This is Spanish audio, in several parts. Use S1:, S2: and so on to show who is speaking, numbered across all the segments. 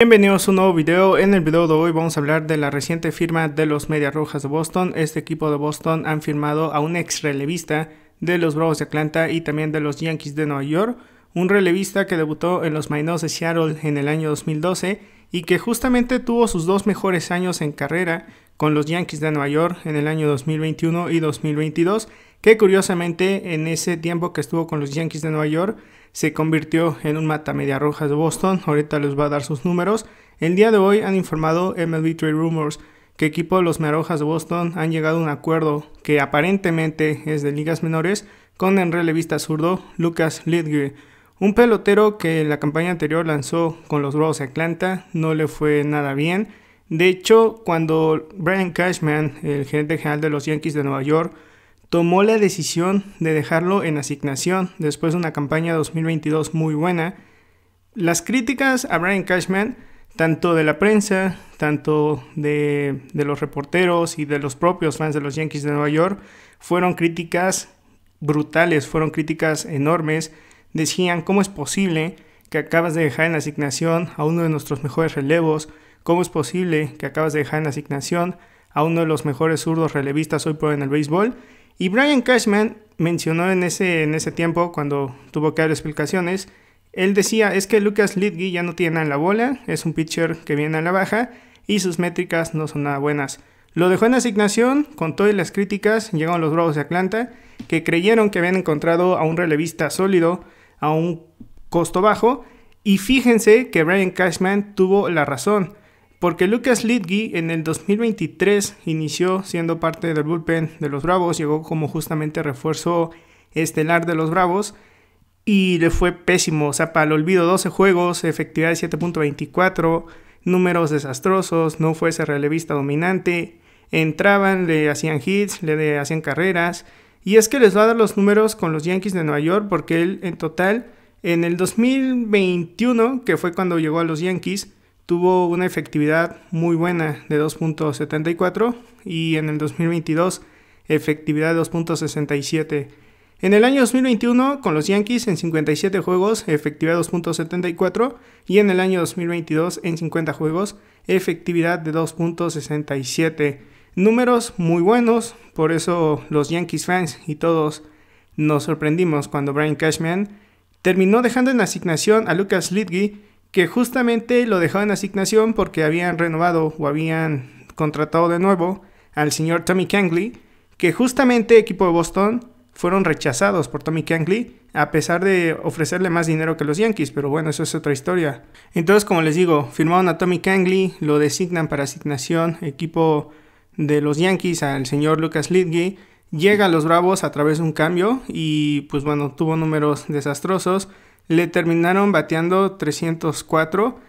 S1: Bienvenidos a un nuevo video, en el video de hoy vamos a hablar de la reciente firma de los Medias Rojas de Boston, este equipo de Boston han firmado a un ex relevista de los Bravos de Atlanta y también de los Yankees de Nueva York, un relevista que debutó en los Mainos de Seattle en el año 2012 y que justamente tuvo sus dos mejores años en carrera con los Yankees de Nueva York en el año 2021 y 2022 que curiosamente en ese tiempo que estuvo con los Yankees de Nueva York se convirtió en un mata media rojas de Boston, ahorita les va a dar sus números. El día de hoy han informado MLB Trade Rumors que equipo de los Marojas de Boston han llegado a un acuerdo que aparentemente es de ligas menores con el relevista zurdo Lucas Lidge, un pelotero que en la campaña anterior lanzó con los Bros de Atlanta, no le fue nada bien. De hecho, cuando Brian Cashman, el gerente general de los Yankees de Nueva York, tomó la decisión de dejarlo en asignación después de una campaña 2022 muy buena. Las críticas a Brian Cashman, tanto de la prensa, tanto de, de los reporteros y de los propios fans de los Yankees de Nueva York, fueron críticas brutales, fueron críticas enormes. Decían, ¿cómo es posible que acabas de dejar en asignación a uno de nuestros mejores relevos? ¿Cómo es posible que acabas de dejar en asignación a uno de los mejores zurdos relevistas hoy por hoy en el béisbol? Y Brian Cashman mencionó en ese, en ese tiempo, cuando tuvo que dar explicaciones, él decía, es que Lucas Litgi ya no tiene la bola, es un pitcher que viene a la baja y sus métricas no son nada buenas. Lo dejó en asignación, con todas las críticas, llegaron los Bravos de Atlanta, que creyeron que habían encontrado a un relevista sólido a un costo bajo, y fíjense que Brian Cashman tuvo la razón porque Lucas Litgi en el 2023 inició siendo parte del bullpen de los Bravos, llegó como justamente refuerzo estelar de los Bravos y le fue pésimo, o sea, para el olvido 12 juegos, efectividad de 7.24, números desastrosos, no fue ese relevista dominante, entraban, le hacían hits, le hacían carreras, y es que les va a dar los números con los Yankees de Nueva York porque él en total en el 2021, que fue cuando llegó a los Yankees, tuvo una efectividad muy buena de 2.74 y en el 2022 efectividad de 2.67. En el año 2021 con los Yankees en 57 juegos efectividad 2.74 y en el año 2022 en 50 juegos efectividad de 2.67. Números muy buenos, por eso los Yankees fans y todos nos sorprendimos cuando Brian Cashman terminó dejando en asignación a Lucas Litgi que justamente lo dejaron en asignación porque habían renovado o habían contratado de nuevo al señor Tommy Kangley, que justamente equipo de Boston fueron rechazados por Tommy Kangley a pesar de ofrecerle más dinero que los Yankees, pero bueno, eso es otra historia. Entonces, como les digo, firmaron a Tommy Kangley, lo designan para asignación equipo de los Yankees al señor Lucas Lidgey, llega a los Bravos a través de un cambio y pues bueno, tuvo números desastrosos le terminaron bateando 304.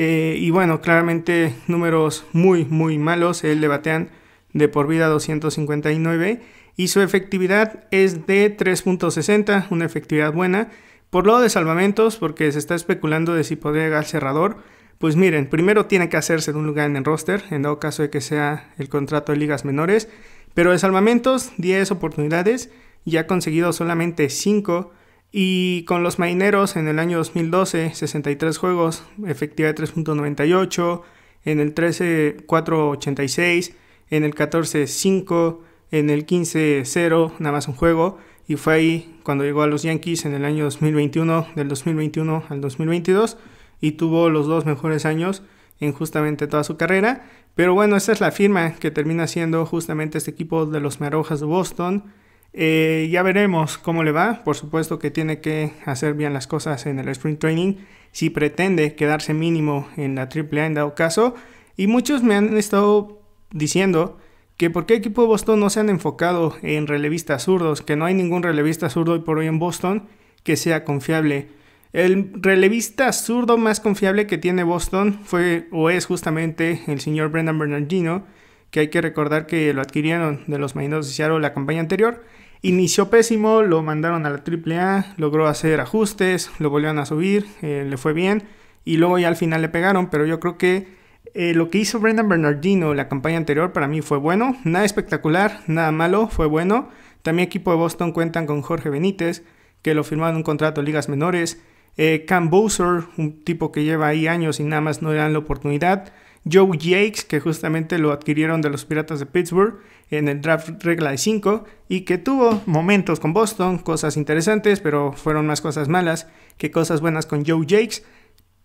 S1: Eh, y bueno, claramente números muy, muy malos. Él le batean de por vida 259. Y su efectividad es de 3.60, una efectividad buena. Por lo de salvamentos, porque se está especulando de si podría llegar al cerrador. Pues miren, primero tiene que hacerse de un lugar en el roster, en dado caso de que sea el contrato de ligas menores. Pero de salvamentos, 10 oportunidades y ha conseguido solamente 5 y con los Maineros en el año 2012, 63 juegos, efectividad 3.98, en el 13, 4.86, en el 14, 5, en el 15, 0, nada más un juego. Y fue ahí cuando llegó a los Yankees en el año 2021, del 2021 al 2022, y tuvo los dos mejores años en justamente toda su carrera. Pero bueno, esta es la firma que termina siendo justamente este equipo de los Marojas de Boston eh, ya veremos cómo le va. Por supuesto que tiene que hacer bien las cosas en el sprint training si pretende quedarse mínimo en la AAA en dado caso. Y muchos me han estado diciendo que por qué equipo de Boston no se han enfocado en relevistas zurdos, que no hay ningún relevista zurdo hoy por hoy en Boston que sea confiable. El relevista zurdo más confiable que tiene Boston fue o es justamente el señor Brendan Bernardino, que hay que recordar que lo adquirieron de los Marineros de la campaña anterior. Inició pésimo, lo mandaron a la AAA, logró hacer ajustes, lo volvieron a subir, eh, le fue bien y luego ya al final le pegaron, pero yo creo que eh, lo que hizo Brendan Bernardino la campaña anterior para mí fue bueno, nada espectacular, nada malo, fue bueno. También equipo de Boston cuentan con Jorge Benítez, que lo firmaron un contrato de ligas menores. Eh, Cam Bowser, un tipo que lleva ahí años y nada más no le dan la oportunidad. Joe Jakes, que justamente lo adquirieron de los Piratas de Pittsburgh en el draft regla de 5 y que tuvo momentos con Boston, cosas interesantes, pero fueron más cosas malas que cosas buenas con Joe Jakes.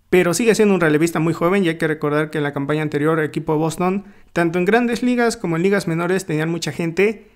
S1: Pero sigue siendo un relevista muy joven y hay que recordar que en la campaña anterior el equipo Boston, tanto en grandes ligas como en ligas menores, tenían mucha gente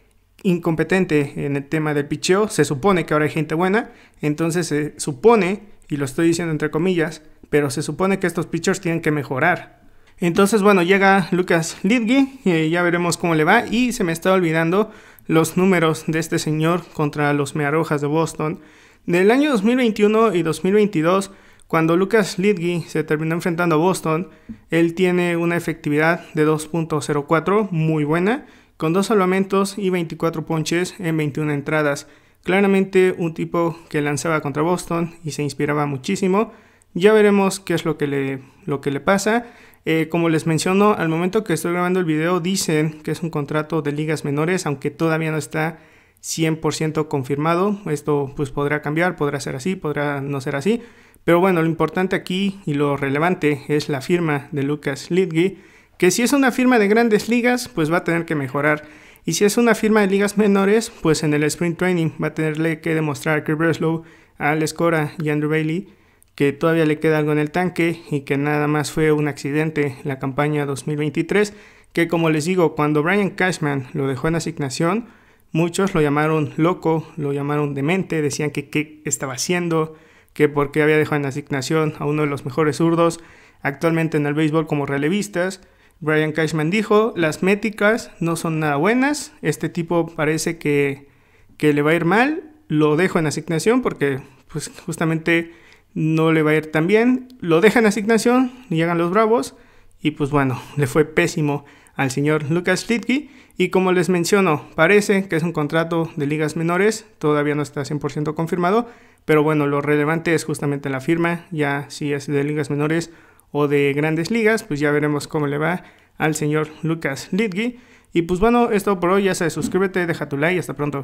S1: incompetente en el tema del pitcheo Se supone que ahora hay gente buena, entonces se supone, y lo estoy diciendo entre comillas, pero se supone que estos pitchers tienen que mejorar entonces, bueno, llega Lucas Lidge, eh, y ya veremos cómo le va. Y se me está olvidando los números de este señor contra los Mearojas de Boston. Del año 2021 y 2022, cuando Lucas Lidge se terminó enfrentando a Boston, él tiene una efectividad de 2.04, muy buena, con dos salvamentos y 24 ponches en 21 entradas. Claramente un tipo que lanzaba contra Boston y se inspiraba muchísimo. Ya veremos qué es lo que le, lo que le pasa. Eh, como les menciono, al momento que estoy grabando el video dicen que es un contrato de ligas menores, aunque todavía no está 100% confirmado. Esto pues podrá cambiar, podrá ser así, podrá no ser así. Pero bueno, lo importante aquí y lo relevante es la firma de Lucas Lidgi, que si es una firma de grandes ligas, pues va a tener que mejorar. Y si es una firma de ligas menores, pues en el sprint training va a tenerle que demostrar que Breslow, Al Cora y Andrew Bailey que todavía le queda algo en el tanque y que nada más fue un accidente la campaña 2023, que como les digo, cuando Brian Cashman lo dejó en asignación, muchos lo llamaron loco, lo llamaron demente, decían que qué estaba haciendo, que por qué había dejado en asignación a uno de los mejores zurdos actualmente en el béisbol como relevistas. Brian Cashman dijo, las métricas no son nada buenas, este tipo parece que, que le va a ir mal, lo dejo en asignación porque pues justamente no le va a ir tan bien. Lo dejan asignación asignación, llegan los Bravos y pues bueno, le fue pésimo al señor Lucas Litke y como les menciono, parece que es un contrato de ligas menores, todavía no está 100% confirmado, pero bueno, lo relevante es justamente la firma, ya si es de ligas menores o de grandes ligas, pues ya veremos cómo le va al señor Lucas Litke. Y pues bueno, esto por hoy, ya sabes, suscríbete, deja tu like y hasta pronto.